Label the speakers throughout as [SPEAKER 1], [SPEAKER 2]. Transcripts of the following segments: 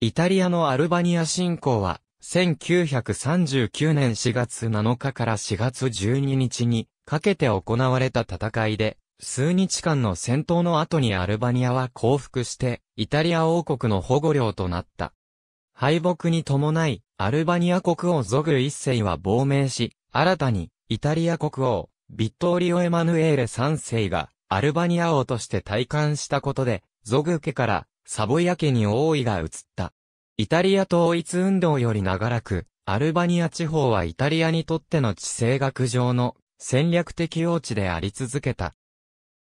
[SPEAKER 1] イタリアのアルバニア侵攻は、1939年4月7日から4月12日にかけて行われた戦いで、数日間の戦闘の後にアルバニアは降伏して、イタリア王国の保護領となった。敗北に伴い、アルバニア国王ゾグ一世は亡命し、新たに、イタリア国王、ビットーリオ・エマヌエーレ三世が、アルバニア王として退官したことで、ゾグ家から、サボヤ家に王位が移った。イタリア統一運動より長らく、アルバニア地方はイタリアにとっての地政学上の戦略的用地であり続けた。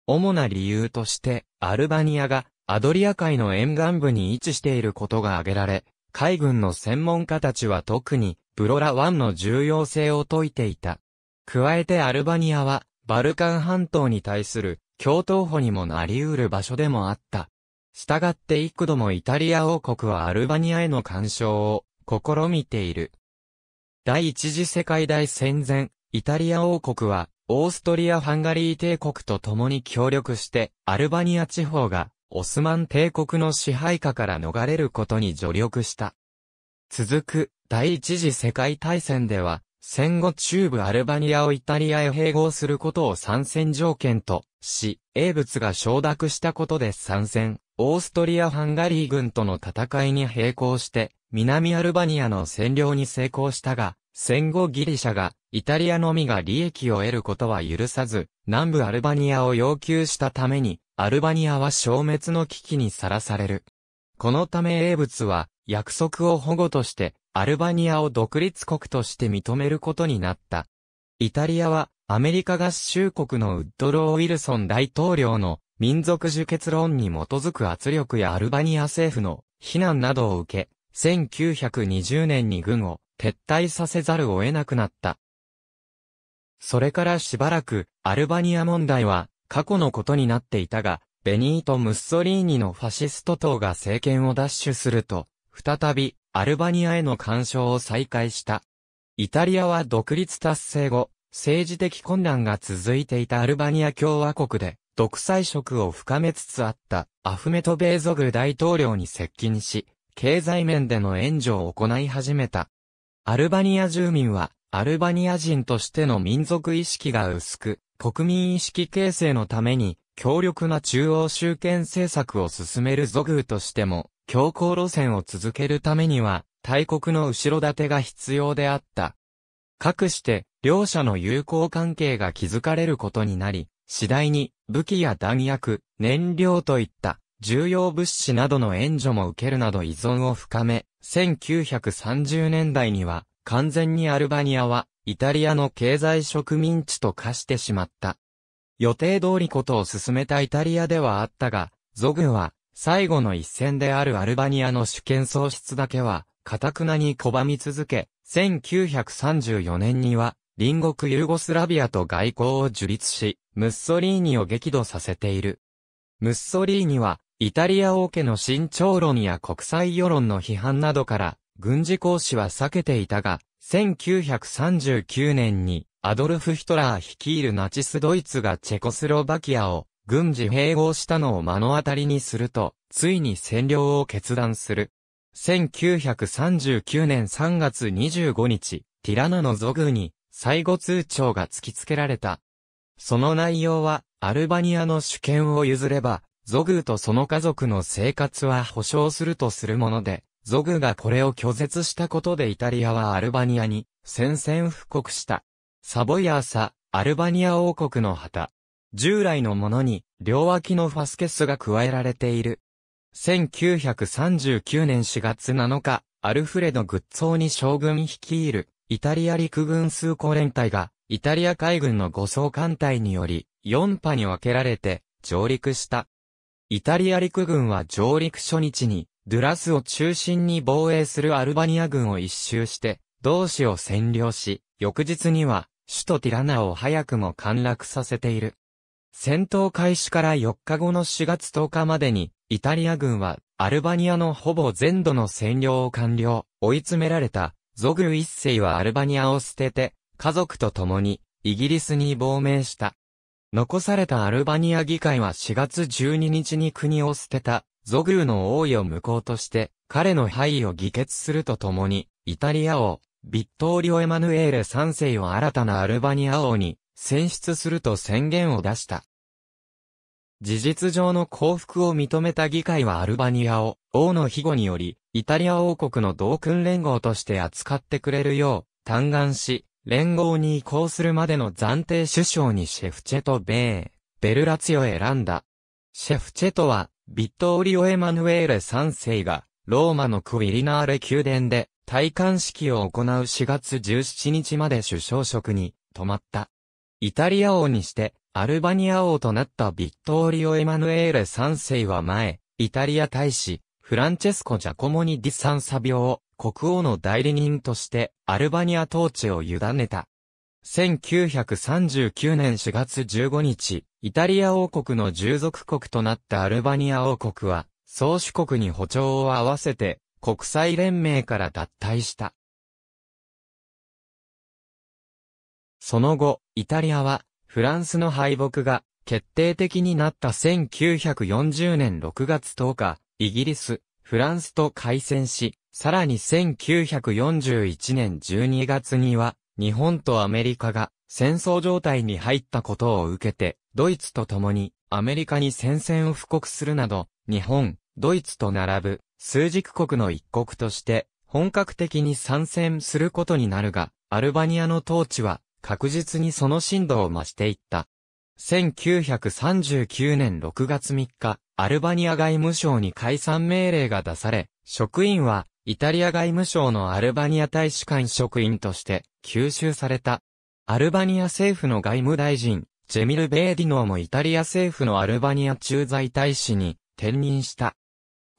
[SPEAKER 1] 主な理由として、アルバニアがアドリア海の沿岸部に位置していることが挙げられ、海軍の専門家たちは特にブロラ1の重要性を説いていた。加えてアルバニアはバルカン半島に対する共闘歩にもなり得る場所でもあった。したがって幾度もイタリア王国はアルバニアへの干渉を試みている。第一次世界大戦前、イタリア王国はオーストリア・ハンガリー帝国と共に協力してアルバニア地方がオスマン帝国の支配下から逃れることに助力した。続く第一次世界大戦では戦後中部アルバニアをイタリアへ併合することを参戦条件とし、英仏が承諾したことで参戦。オーストリア・ハンガリー軍との戦いに並行して、南アルバニアの占領に成功したが、戦後ギリシャが、イタリアのみが利益を得ることは許さず、南部アルバニアを要求したために、アルバニアは消滅の危機にさらされる。このため英仏は、約束を保護として、アルバニアを独立国として認めることになった。イタリアは、アメリカ合衆国のウッドロー・ウィルソン大統領の民族受結論に基づく圧力やアルバニア政府の非難などを受け、1920年に軍を撤退させざるを得なくなった。それからしばらく、アルバニア問題は過去のことになっていたが、ベニート・ムッソリーニのファシスト党が政権を奪取すると、再び、アルバニアへの干渉を再開した。イタリアは独立達成後、政治的混乱が続いていたアルバニア共和国で、独裁色を深めつつあったアフメトベーゾグ大統領に接近し、経済面での援助を行い始めた。アルバニア住民は、アルバニア人としての民族意識が薄く、国民意識形成のために、強力な中央集権政策を進めるゾグーとしても、強硬路線を続けるためには、大国の後ろ盾が必要であった。かくして、両者の友好関係が築かれることになり、次第に武器や弾薬、燃料といった重要物資などの援助も受けるなど依存を深め、1930年代には完全にアルバニアはイタリアの経済植民地と化してしまった。予定通りことを進めたイタリアではあったが、ゾグは最後の一戦であるアルバニアの主権喪失だけは、かたくなに拒み続け、1934年には隣国ユーゴスラビアと外交を樹立し、ムッソリーニを激怒させている。ムッソリーニは、イタリア王家の慎重論や国際世論の批判などから、軍事行使は避けていたが、1939年に、アドルフ・ヒトラー率いるナチスドイツがチェコスロバキアを軍事併合したのを目の当たりにすると、ついに占領を決断する。1939年3月25日、ティラナのゾグに最後通帳が突きつけられた。その内容は、アルバニアの主権を譲れば、ゾグーとその家族の生活は保障するとするもので、ゾグーがこれを拒絶したことでイタリアはアルバニアに宣戦布告した。サボヤーサ、アルバニア王国の旗。従来のものに、両脇のファスケスが加えられている。1939年4月7日、アルフレド・グッツォーに将軍率いるイタリア陸軍数個連隊が、イタリア海軍の護送艦隊により、4波に分けられて、上陸した。イタリア陸軍は上陸初日に、ドゥラスを中心に防衛するアルバニア軍を一周して、同志を占領し、翌日には、首都ティラナを早くも陥落させている。戦闘開始から4日後の4月10日までに、イタリア軍は、アルバニアのほぼ全土の占領を完了、追い詰められた。ゾグル一世はアルバニアを捨てて、家族と共に、イギリスに亡命した。残されたアルバニア議会は4月12日に国を捨てた、ゾグルの王位を無効として、彼の敗を議決するとともに、イタリア王、ビットーリオ・エマヌエーレ3世を新たなアルバニア王に選出すると宣言を出した。事実上の降伏を認めた議会はアルバニアを王の庇護によりイタリア王国の同訓連合として扱ってくれるよう、嘆願し、連合に移行するまでの暫定首相にシェフチェとベー、ベルラツィを選んだ。シェフチェとは、ビットーリオ・エマヌエーレ3世が、ローマのクイリナーレ宮殿で、戴冠式を行う4月17日まで首相職に、泊まった。イタリア王にして、アルバニア王となったビットーリオ・エマヌエーレ3世は前、イタリア大使、フランチェスコ・ジャコモニ・ディ・サンサビオを国王の代理人としてアルバニア統治を委ねた。1939年4月15日、イタリア王国の従属国となったアルバニア王国は、宗主国に歩調を合わせて、国際連盟から脱退した。その後、イタリアは、フランスの敗北が決定的になった1940年6月10日、イギリス、フランスと開戦し、さらに1941年12月には、日本とアメリカが戦争状態に入ったことを受けて、ドイツと共にアメリカに戦線を布告するなど、日本、ドイツと並ぶ数軸国の一国として本格的に参戦することになるが、アルバニアの統治は確実にその進度を増していった。1939年6月3日、アルバニア外務省に解散命令が出され、職員は、イタリア外務省のアルバニア大使館職員として、吸収された。アルバニア政府の外務大臣、ジェミル・ベーディノーもイタリア政府のアルバニア駐在大使に転任した。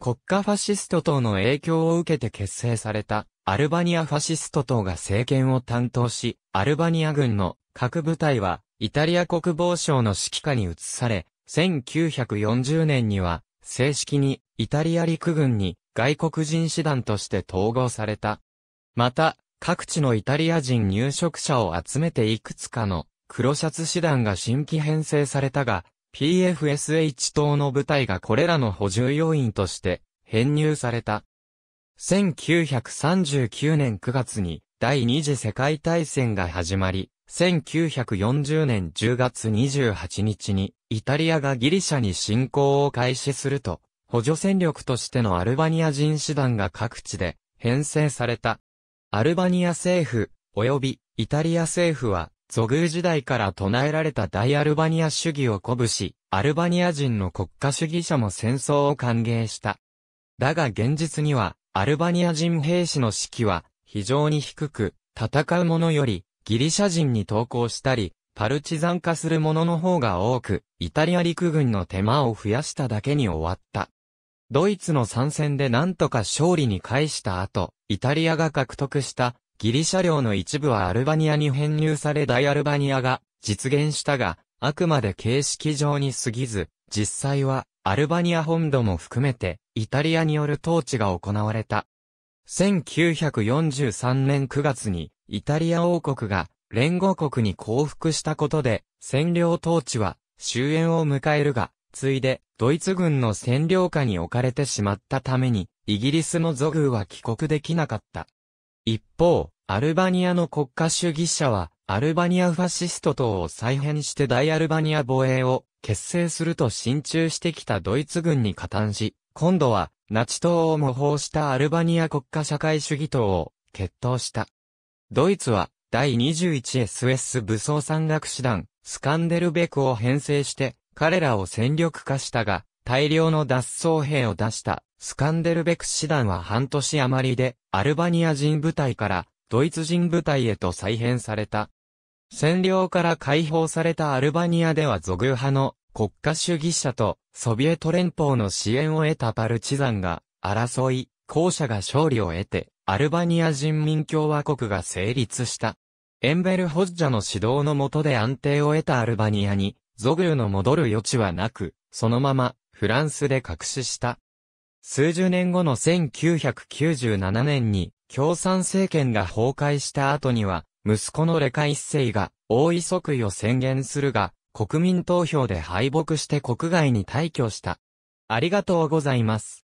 [SPEAKER 1] 国家ファシスト党の影響を受けて結成されたアルバニアファシスト党が政権を担当し、アルバニア軍の各部隊はイタリア国防省の指揮下に移され、1940年には、正式にイタリア陸軍に外国人師団として統合された。また、各地のイタリア人入植者を集めていくつかの黒シャツ師団が新規編成されたが、PFSH 等の部隊がこれらの補充要員として編入された。1939年9月に第二次世界大戦が始まり、1940年10月28日にイタリアがギリシャに侵攻を開始すると、補助戦力としてのアルバニア人師団が各地で編成された。アルバニア政府、及びイタリア政府は、ゾグー時代から唱えられた大アルバニア主義を鼓舞し、アルバニア人の国家主義者も戦争を歓迎した。だが現実には、アルバニア人兵士の士気は非常に低く、戦う者よりギリシャ人に投降したり、パルチザン化する者の方が多く、イタリア陸軍の手間を増やしただけに終わった。ドイツの参戦で何とか勝利に返した後、イタリアが獲得したギリシャ領の一部はアルバニアに編入され大アルバニアが実現したが、あくまで形式上に過ぎず、実際はアルバニア本土も含めてイタリアによる統治が行われた。1943年9月にイタリア王国が連合国に降伏したことで、占領統治は終焉を迎えるが、ついで、ドイツ軍の占領下に置かれてしまったために、イギリスのゾグーは帰国できなかった。一方、アルバニアの国家主義者は、アルバニアファシスト党を再編して大アルバニア防衛を結成すると進駐してきたドイツ軍に加担し、今度は、ナチ党を模倣したアルバニア国家社会主義党を決闘した。ドイツは第 21SS 武装山岳師団、スカンデルベクを編成して、彼らを戦力化したが、大量の脱走兵を出した、スカンデルベク師団は半年余りで、アルバニア人部隊から、ドイツ人部隊へと再編された。占領から解放されたアルバニアではゾグ派の国家主義者とソビエト連邦の支援を得たパルチザンが争い、後者が勝利を得てアルバニア人民共和国が成立した。エンベルホッジャの指導の下で安定を得たアルバニアに、ゾグーの戻る余地はなく、そのまま、フランスで隠しした。数十年後の1997年に、共産政権が崩壊した後には、息子のレカ一世が、王位即位を宣言するが、国民投票で敗北して国外に退去した。ありがとうございます。